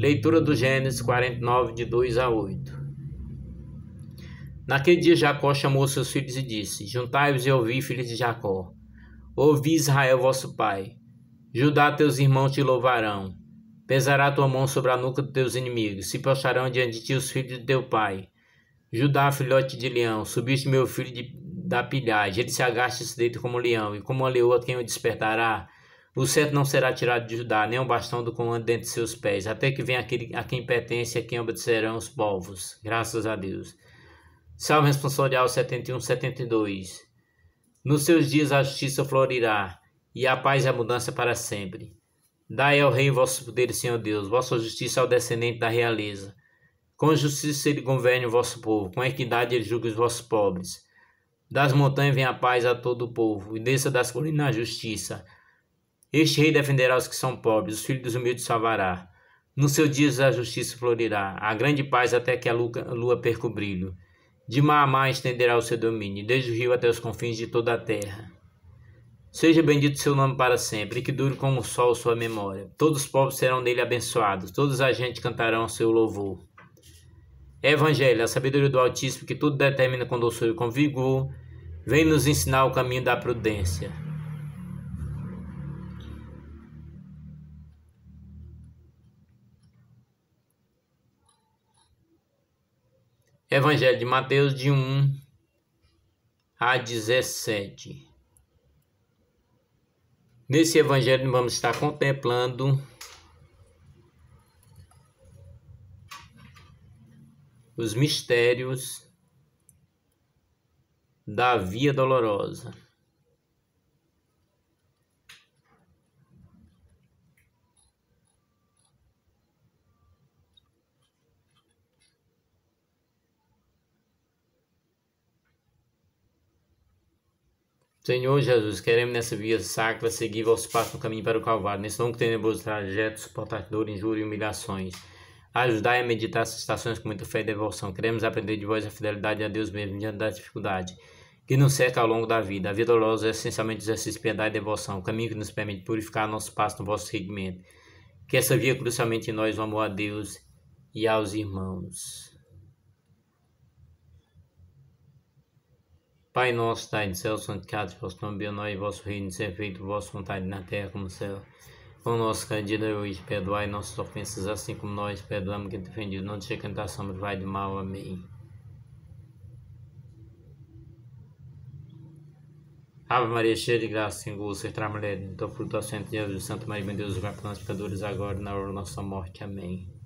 Leitura do Gênesis 49, de 2 a 8. Naquele dia Jacó chamou seus filhos e disse: Juntai-vos e ouvi, filhos de Jacó. Ouvi Israel, vosso pai. Judá, teus irmãos te louvarão. Pesará tua mão sobre a nuca dos teus inimigos. Se prostrarão diante de ti os filhos de teu pai. Judá, filhote de leão, subiste meu filho de, da pilhagem. Ele se agacha se deita como leão, e como a leoa quem o despertará. O centro não será tirado de Judá, nem o um bastão do comando dentre de seus pés, até que venha aquele a quem pertence e a quem obedecerão os povos. Graças a Deus. Salmo responsorial 71, 72. Nos seus dias a justiça florirá, e a paz e a mudança para sempre. Dai ao rei vosso poder, Senhor Deus, vossa justiça ao descendente da realeza. Com justiça ele governe o vosso povo, com equidade ele julgue os vossos pobres. Das montanhas vem a paz a todo o povo, e desça das colinas a justiça este rei defenderá os que são pobres, os filhos dos humildes salvará. No seu dia a justiça florirá, a grande paz até que a lua perca o brilho. De Maamá estenderá o seu domínio, desde o rio até os confins de toda a terra. Seja bendito seu nome para sempre, e que dure como o sol sua memória. Todos os povos serão dele abençoados, todos a gente cantarão seu louvor. Evangelho, a sabedoria do Altíssimo, que tudo determina com doçura e com vigor, vem nos ensinar o caminho da prudência. Evangelho de Mateus, de 1 a 17. Nesse evangelho, vamos estar contemplando os mistérios da Via Dolorosa. Senhor Jesus, queremos nessa via sacra seguir vosso passo no caminho para o Calvário, nesse longo tenebroso trajeto, suportar dor, injúria e humilhações. Ajudai a meditar essas estações com muita fé e devoção. Queremos aprender de vós a fidelidade a Deus mesmo diante da dificuldade que nos cerca ao longo da vida. A vida dolorosa é essencialmente exercício piedade e devoção, o caminho que nos permite purificar nosso passo no vosso seguimento. Que essa via crucialmente em nós o amor a Deus e aos irmãos. Pai nosso, que no céu, santificado vosso nome, venha vosso reino, seja feito vossa vontade na terra como no céu. O nosso candido hoje, perdoai nossas ofensas, assim como nós perdoamos quem tem ofendido, não deixe tentação, mas vai do mal. Amém. Ave Maria, cheia de graça, Senhor, você está mulher, então fruto do assento de Jesus, Santa Maria, meu Deus, vai para nós pecadores agora e na hora da nossa morte. Amém.